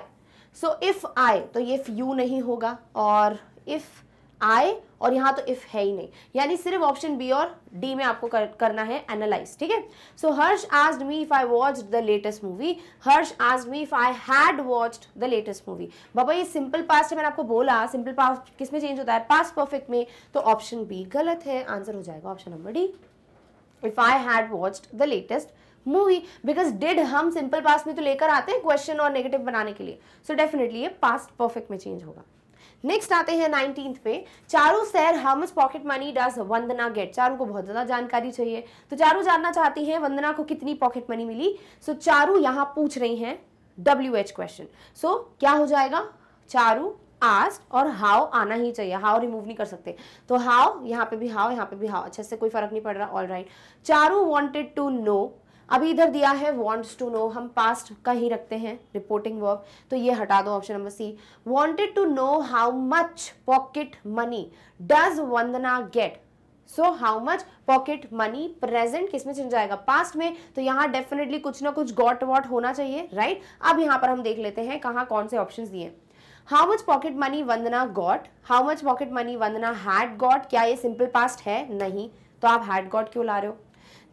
सो इफ आई तो ये इफ यू नहीं होगा और इफ आए और यहां तो इफ है ही नहीं यानी सिर्फ ऑप्शन बी और डी में आपको कर, करना है एनालाइज ठीक है सो हर्ष आज me if I watch the latest movie Harsh आज me if I had watched the latest movie बाबा ये सिंपल पास्ट है मैंने आपको बोला सिंपल पास्ट किस में चेंज होता है पास्ट परफेक्ट में तो ऑप्शन बी गलत है आंसर हो जाएगा option number D if I had watched the latest movie because did हम सिंपल पास्ट में तो लेकर आते हैं क्वेश्चन और नेगेटिव बनाने के लिए सो so डेफिनेटली ये पास्ट परफेक्ट में चेंज होगा नेक्स्ट आते हैं नाइनटीन पे Charu said how much pocket money does Vandana get Charu को बहुत ज़्यादा जानकारी चाहिए तो चारू जानना चाहती है वंदना को कितनी पॉकेट मनी मिली सो so, चारू यहां पूछ रही हैं डब्ल्यू एच क्वेश्चन सो क्या हो जाएगा चारू आस्ट और हाउ आना ही चाहिए हाउ रिमूव नहीं कर सकते तो हाउ यहाँ पे भी हाउ यहाँ पे भी हाउ अच्छे से कोई फर्क नहीं पड़ रहा all right Charu wanted to know अभी इधर दिया है वॉन्ट्स टू नो हम पास्ट का ही रखते हैं रिपोर्टिंग वर्ब तो ये हटा दो option number C wanted to know how much pocket money does Vandana get so how much pocket money present किसमें चल जाएगा पास्ट में तो यहाँ डेफिनेटली कुछ ना कुछ गॉट वॉट होना चाहिए राइट right? अब यहाँ पर हम देख लेते हैं कहाँ कौन से ऑप्शन दिए how much pocket money Vandana got how much pocket money Vandana had got क्या ये सिंपल पास्ट है नहीं तो आप हैड गॉट क्यों ला रहे हो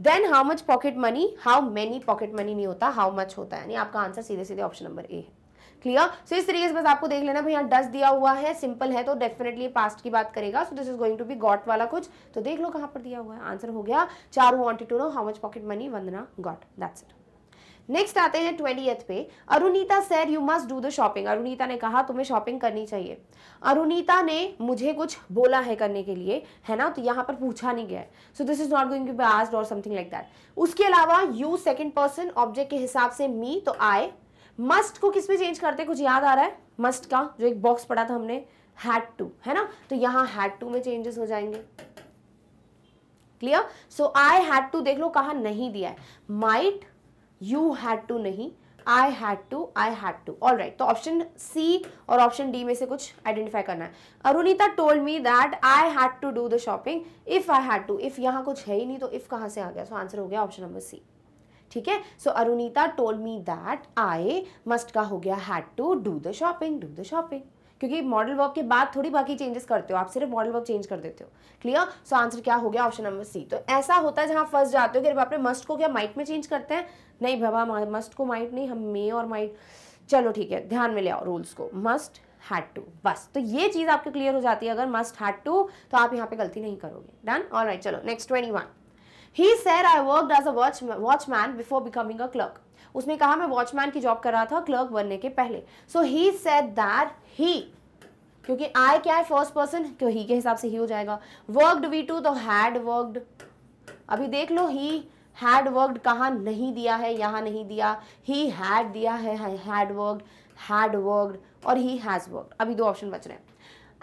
then how much pocket money how many pocket money नहीं होता हाउ मच होता है यानी आपका आंसर सीधे सीधे ऑप्शन नंबर ए है क्लियर सो इस तरीके से बस आपको देख लेना भैया डस दिया हुआ है सिंपल है तो डेफिनेटली पास्ट की बात करेगा so this is going to be got वाला कुछ तो देख लो कहां पर दिया हुआ है आंसर हो गया चार wanted to know how much pocket money Vandana got that's it next आते हैं ट्वेंटी पे Arunita sir you must do the shopping Arunita ने कहा तुम्हें शॉपिंग करनी चाहिए अरुणीता ने मुझे कुछ बोला है करने के लिए है ना तो यहाँ पर पूछा नहीं गया so this is not going to be आज और समथिंग लाइक दैट उसके अलावा यू सेकेंड पर्सन ऑब्जेक्ट के हिसाब से मी तो आए मस्ट को किस में चेंज करते हैं कुछ याद आ रहा है मस्ट का जो एक बॉक्स पड़ा था हमने हैड टू है ना तो यहाँ हैड टू में चेंजेस हो जाएंगे clear so I had to देख लो कहा नहीं दिया है माइट यू हैड टू नहीं I had to I had to all right तो ऑप्शन सी और ऑप्शन डी में से कुछ आइडेंटिफाई करना है Arunita told me that I had to do the shopping if I had to if यहाँ कुछ है ही नहीं तो इफ कहाँ से आ गया सो so, आंसर हो गया ऑप्शन नंबर सी ठीक है so Arunita told me that I must का हो गया had to do the shopping do the shopping क्योंकि मॉडल वर्क के बाद थोड़ी बाकी चेंजेस करते हो आप सिर्फ मॉडल वर्क चेंज कर देते हो क्लियर सो आंसर क्या हो गया ऑप्शन नंबर सी तो ऐसा होता है जहां फर्स्ट जाते हो कि बाप मस्ट को क्या माइट में चेंज करते हैं नहीं बाबा मस्ट को माइट नहीं हम मे और माइट चलो ठीक है ध्यान में ले आओ रूल्स को मस्ट हैड टू बस तो ये चीज़ आपके क्लियर हो जाती है अगर मस्ट हैड टू तो आप यहाँ पे गलती नहीं करोगे डन ऑल राइट चलो next twenty one he said I work as a watch before becoming a clerk उसने कहा मैं वॉचमैन की जॉब कर रहा था क्लर्क बनने के पहले सो ही सेट दैट ही क्योंकि आई क्या है फर्स्ट पर्सन क्यों ही के हिसाब से ही हो जाएगा वर्कड वी टू तो हैड वर्कड अभी देख लो ही हैड वर्कड कहा नहीं दिया है यहां नहीं दिया ही हैड दिया है हैड वर्कड हैड वर्कड और ही हैज़ वर्कड अभी दो ऑप्शन बच रहे हैं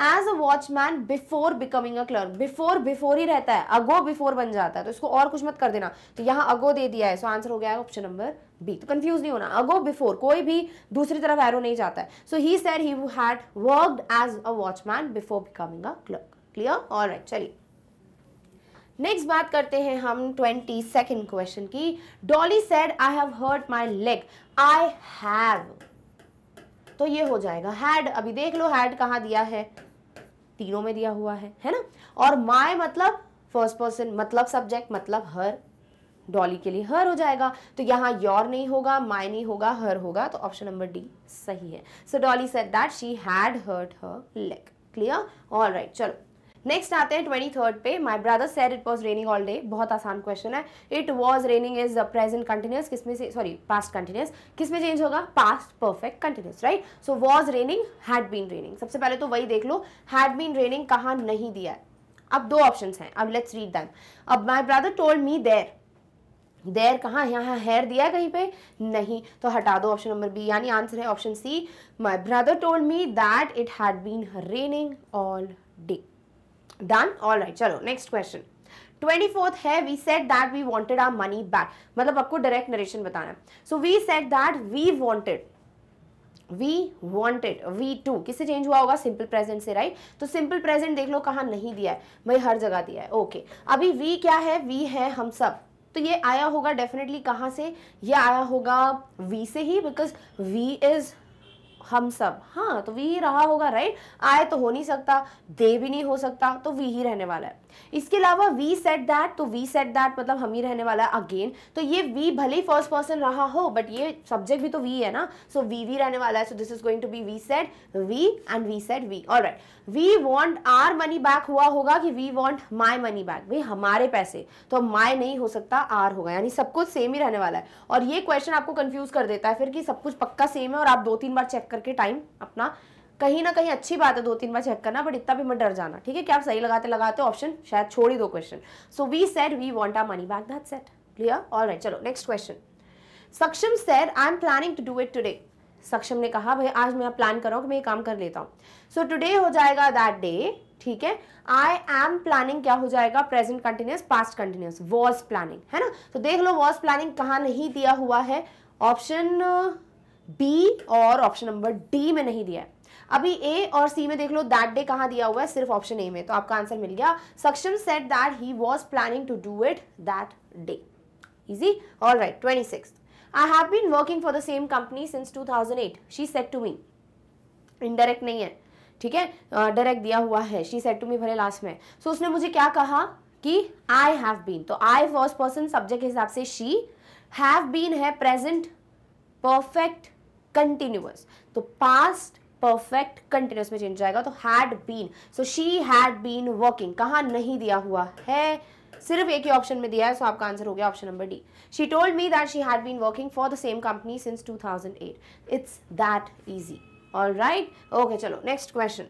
as a watchman before becoming a clerk before before ही रहता है अगो बिफोर बन जाता है तो इसको और कुछ मत कर देना तो यहाँ अगो दे दिया है सो so आंसर हो गया है ऑप्शन नंबर बी तो कंफ्यूज नहीं होना अगो बिफोर कोई भी दूसरी तरफ एरो नहीं जाता है so he said he had work as a watchman before becoming a clerk clear all right चलिए नेक्स्ट बात करते हैं हम ट्वेंटी सेकेंड क्वेश्चन की Dolly said I have hurt my leg I have तो ये हो जाएगा हैड अभी देख लो हैड कहाँ दिया है तीनों में दिया हुआ है है ना और माय मतलब फर्स्ट पर्सन मतलब सब्जेक्ट मतलब हर डॉली के लिए हर हो जाएगा तो यहाँ योर नहीं होगा माय नहीं होगा हर होगा तो ऑप्शन नंबर डी सही है so Dolly said that she had hurt her leg clear all right चलो नेक्स्ट आते हैं ट्वेंटी थर्ड पे my brother said it was raining all day बहुत आसान क्वेश्चन है it was raining is present continuous किसमें से सॉरी पास्ट कंटिन्यूस किसमें चेंज होगा past perfect continuous right so was raining had been raining सबसे पहले तो वही देख लो हैड बीन रेनिंग कहाँ नहीं दिया है अब दो ऑप्शन हैं अब लेट्स रीड दैम अब माई ब्रदर टोल्ड मी देर देर कहाँ यहाँ हेयर दिया है कहीं पे नहीं तो हटा दो ऑप्शन नंबर बी यानी आंसर है option C my brother told me that it had been raining all day done all right चलो नेक्स्ट क्वेश्चन ट्वेंटी फोर्थ है we said that we wanted our money back मतलब आपको डायरेक्ट नरेशन बताना so we said that we wanted we wanted we किससे चेंज हुआ होगा सिंपल प्रेजेंट से राइट right? तो सिंपल प्रेजेंट देख लो कहाँ नहीं दिया है भाई हर जगह दिया है ओके okay. अभी वी क्या है वी है हम सब तो ये आया होगा डेफिनेटली कहाँ से ये आया होगा वी से ही बिकॉज वी इज हम सब हाँ तो वी ही रहा होगा राइट आए तो हो नहीं सकता दे भी नहीं हो सकता तो वी ही रहने वाला है इसके अलावा वी सेट दैट तो वी सेट दैट मतलब हम ही रहने वाला है अगेन तो ये वी भले ही फर्स्ट पर्सन रहा हो बट ये सब्जेक्ट भी तो वी है ना सो वी वी रहने वाला है so this is going to be we said we and we said we और right we want our money back हुआ होगा कि we want my money back भाई हमारे पैसे तो माई नहीं हो सकता आर होगा यानी सब कुछ सेम ही रहने वाला है और ये क्वेश्चन आपको कंफ्यूज कर देता है फिर कि सब कुछ पक्का सेम है और आप दो तीन बार चेक करके टाइम अपना कहीं ना कहीं अच्छी बात है दो तीन बार चेक करना बट इतना भी मत डर जाना ठीक है क्या आप सही लगाते लगाते ऑप्शन शायद छोड़ ही दो question so we said we want our money back that said clear all right चलो next question Saksham said I am planning to do it today Saksham ने कहा भाई आज मैं प्लान कर रहा हूँ कि मैं ये काम कर लेता हूँ सो टूडे हो जाएगा दैट डे ठीक है आई एम प्लानिंग क्या हो जाएगा present continuous past continuous was planning है ना तो देख लो वॉज प्लानिंग कहाँ नहीं दिया हुआ है ऑप्शन बी और ऑप्शन नंबर डी में नहीं दिया है अभी ए और सी में देख लो दैट डे कहाँ दिया हुआ है सिर्फ ऑप्शन ए में तो आपका आंसर मिल गया Saksham said that he was planning to do it that day easy all right twenty six I have been working for the same company since two thousand eight she said to me indirect नहीं है ठीक है डायरेक्ट दिया हुआ है शी सेट टू मी भले लास्ट में सो so, उसने मुझे क्या कहा कि आई हैव बीन तो आई फर्स्ट पर्सन सब्जेक्ट के हिसाब से शी हैव बीन है प्रेजेंट परफेक्ट कंटिन्यूअस तो पास्ट परफेक्ट कंटिन्यूस में चेंज जाएगा तो had been so she had been working कहा नहीं दिया हुआ है सिर्फ एक ही ऑप्शन में दिया है सो so आपका आंसर हो गया option number D she told me that she had been working for the same company since 2008 it's that easy all right okay चलो next question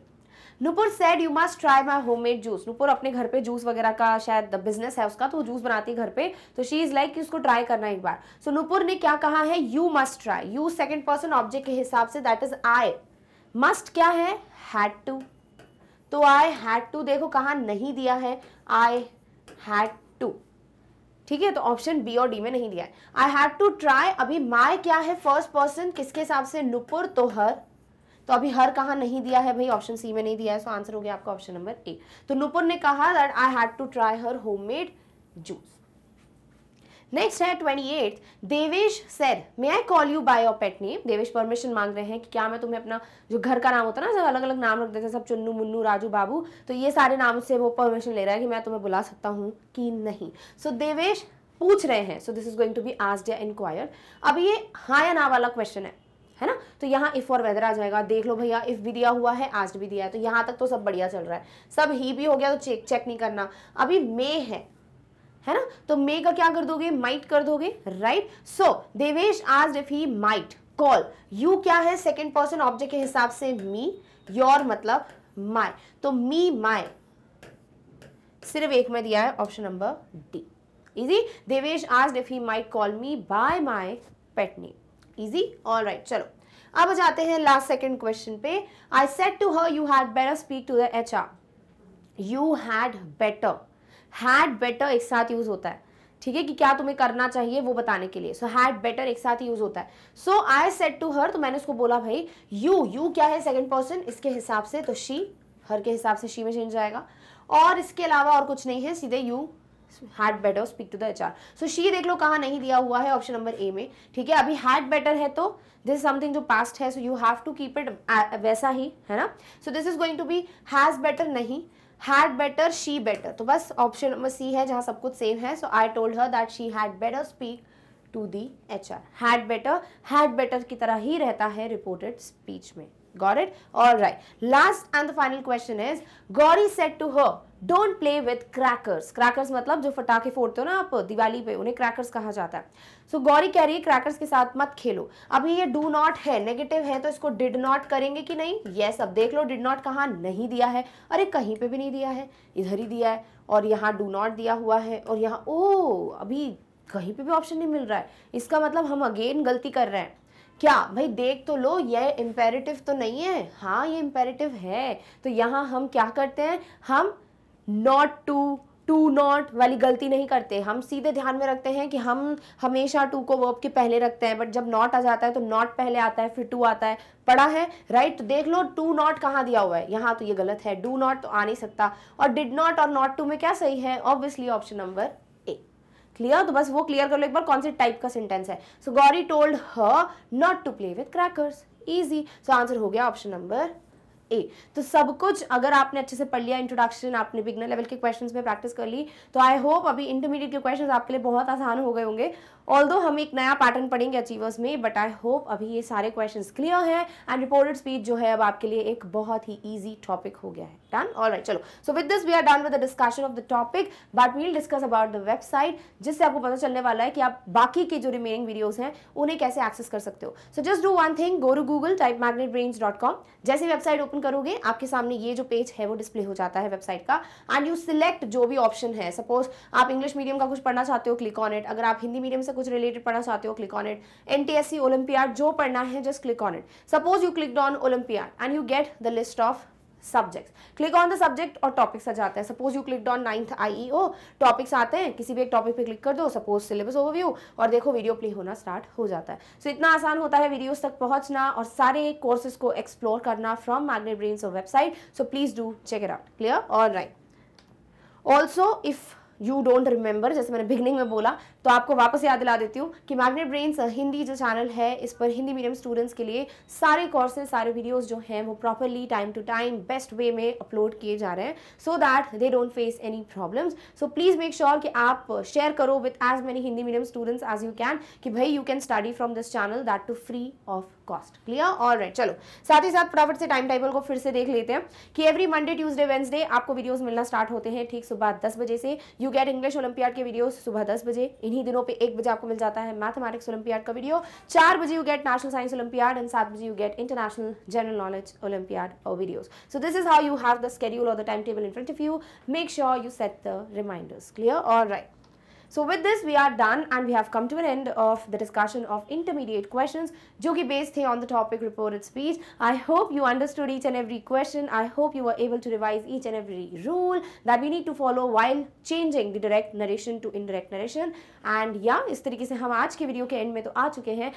Nupur said you must try my homemade juice Nupur अपने घर पे जूस वगैरह का शायद बिजनेस है उसका तो जूस बनाती है घर पे तो शी इज़ लाइक उसको ट्राई करना एक बार सो so, नुपुर ने क्या कहा है you must try you second person object के हिसाब say that is I must क्या है हैड टू तो आई हैड टू देखो कहा नहीं दिया है आई हैड टू ठीक है तो ऑप्शन बी और डी में नहीं दिया है आई हैड टू ट्राई अभी माई क्या है फर्स्ट पर्सन किसके हिसाब से नुपुर तो हर तो अभी हर कहा नहीं दिया है भाई ऑप्शन सी में नहीं दिया है सो आंसर हो गया आपका ऑप्शन नंबर ए तो नुपुर ने कहा that I had to try her homemade juice next है twenty eight Devesh sir may I call you by your pet name Devesh permission मांग रहे हैं कि क्या मैं तुम्हें अपना जो घर का नाम होता है ना सब अलग अलग नाम रख देते हैं सब चुन्नू मुन्नू राजू बाबू तो ये सारे नाम से वो परमिशन ले रहा है कि मैं तुम्हें बुला सकता हूँ कि नहीं सो so, देवेश पूछ रहे हैं so this is going to be आज या इंक्वायर अब ये हाँ या ना वाला क्वेश्चन है है ना तो यहाँ इफ और वेदर आ जाएगा देख लो भैया इफ भी दिया हुआ है आज भी दिया है तो यहाँ तक तो सब बढ़िया चल रहा है सब ही भी हो गया तो चेक चेक नहीं करना अभी मे है है ना तो मे का क्या कर दोगे माइट कर दोगे राइट सो देवेश आज if he might call you क्या है सेकेंड पर्सन ऑब्जेक्ट के हिसाब से मी योर मतलब माई तो मी माई सिर्फ एक में दिया है option number D easy Devesh आज if he might call me by my pet name easy all right चलो अब जाते हैं लास्ट सेकेंड क्वेश्चन पे I said to her you had better speak to the H R you had better had better एक साथ यूज होता है ठीक है कि क्या तुम्हें करना चाहिए वो बताने के लिए सो हैड बेटर एक साथ यूज होता है सो आई सेट टू हर तो मैंने उसको बोला भाई यू यू क्या है सेकेंड पर्सन इसके हिसाब से तो शी हर के हिसाब से शी में चेंज जाएगा और इसके अलावा और कुछ नहीं है सीधे you had better speak to the H R so she देख लो कहा नहीं दिया हुआ है ऑप्शन नंबर ए में ठीक है अभी हैड बेटर है तो दिस इज समथिंग जो पास्ट है so you have to keep it वैसा ही है ना so this is going to be has better नहीं हैड बेटर शी बेटर तो बस ऑप्शन नंबर सी है जहां सब कुछ सेम है so I told her that she had better speak to the H R had better had better की तरह ही रहता है रिपोर्टेड स्पीच में Got it? Alright. Last and the final question is, Gauri said to her, don't play with crackers crackers मतलब जो फटाके फोड़ते हो ना आप दिवाली पे उन्हें क्रैकर्स कहा जाता है सो so, गौरी कह रही है क्रैकर्स के साथ मत खेलो अभी ये डू नॉट है नेगेटिव है तो इसको डिड नॉट करेंगे कि नहीं येस yes, अब देख लो डिड नॉट कहाँ नहीं दिया है अरे कहीं पे भी नहीं दिया है इधर ही दिया है और यहाँ डू नॉट दिया हुआ है और यहाँ ओ अभी कहीं पे भी ऑप्शन नहीं मिल रहा है इसका मतलब हम अगेन गलती कर रहे हैं क्या भाई देख तो लो ये इम्पेरेटिव तो नहीं है हाँ ये इम्पेरेटिव है तो यहाँ हम क्या करते हैं हम नॉट टू टू नॉट वाली गलती नहीं करते हम सीधे ध्यान में रखते हैं कि हम हमेशा टू को वर्ब के पहले रखते हैं बट जब नॉट आ जाता है तो नॉट पहले आता है फिर टू आता है पढ़ा है राइट तो देख लो टू नॉट कहाँ दिया हुआ है यहाँ तो ये गलत है डू नॉट तो आ नहीं सकता और डिड नॉट और नॉट टू में क्या सही है ऑब्वियसली ऑप्शन नंबर क्लियर तो बस वो क्लियर कर लो एक बार कौन से टाइप का सेंटेंस है so Gauri told her not to play with crackers easy so answer हो गया ऑप्शन नंबर ए तो सब कुछ अगर आपने अच्छे से पढ़ लिया इंट्रोडक्शन आपने बिगनर लेवल के क्वेश्चन में प्रैक्टिस कर ली तो आई होप अभी इंटरमीडिएट के क्वेश्चन आपके लिए बहुत आसान हो गए होंगे ऑल हम एक नया पैटर्न पढ़ेंगे अचीवर्स में बट आई होप अभी ये सारे क्वेश्चन क्लियर है एंड रिपोर्टेड स्पीच जो है अब आपके लिए एक बहुत ही ईजी टॉपिक हो गया है डन ऑल चलो so with this we are done with the discussion of the topic but we'll discuss about the website जिससे आपको पता चलने वाला है कि आप बाकी के जो रिमेनिंग वीडियोज हैं उन्हें कैसे एक्सेस कर सकते हो so just do one thing go to Google type magnet जैसी वेबसाइट ओपन करोगे आपके सामने ये जो पेज है वो डिस्प्ले हो जाता है वेबसाइट का एंड यू सिलेक्ट जो भी ऑप्शन है सपोज आप इंग्लिश मीडियम का कुछ पढ़ना चाहते हो क्लिक ऑन इट अगर आप हिंदी मीडियम से कुछ रिलेटेड पढ़ना चाहते हो क्लिक ऑन इट एन टी जो पढ़ना है just click on it suppose you click on olympiad and you get the list of subject click on the subject और टॉपिक्स आ जाते हैं suppose you click on ninth आई टॉपिक्स आते हैं किसी भी एक टॉपिक पे क्लिक कर दो सपोज सिलेबस ओवरव्यू और देखो वीडियो प्ले होना स्टार्ट हो जाता है सो so, इतना आसान होता है वीडियोस तक पहुंचना और सारे कोर्सेज को एक्सप्लोर करना from magnet brain website so please do check it out clear all right also if you don't remember जैसे मैंने बिगनिंग में बोला तो आपको वापस याद दिला देती हूँ कि मैग्नेट ब्रेन्स हिंदी जो चैनल है इस पर हिंदी मीडियम स्टूडेंट्स के लिए सारे कोर्सेज सारे वीडियोज़ जो हैं वो properly time to time best way में अपलोड किए जा रहे हैं so that they don't face any problems so please make sure कि आप शेयर करो with as many Hindi medium students as you can कि भाई you can study from this channel that too free of cost clear और राइट चलो साथ ही साथ फटाफट से टाइम टेबल को फिर से देख लेते हैं कि एवरी मंडे ट्यूसडे वेंसडे आपको वीडियोस मिलना स्टार्ट होते हैं ठीक सुबह दस बजे से यू गेट इंग्लिश ओलंपियाड के वीडियोस सुबह दस बजे इन्हीं दिनों पे एक बजे आपको मिल जाता है मैथमेटिक्स ओलंपियाड का वीडियो चार बजे you get national science olympiad and सात बजे you get international general knowledge olympiad और videos so this is how you have the schedule और the time table in front of you make sure you set the reminders clear और alright So with this we are done and we have come to an end of the discussion of intermediate questions which based on the topic reported speech. I hope you understood each and every question. I hope you were able to revise each and every rule that we need to follow while changing the direct narration to indirect narration. And yeah इस तरीके से हम आज के वीडियो के एंड में तो आ चुके हैं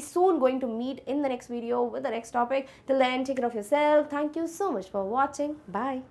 soon going to meet in the next video with the next topic. Till then take care of yourself. Thank you so much for watching. Bye.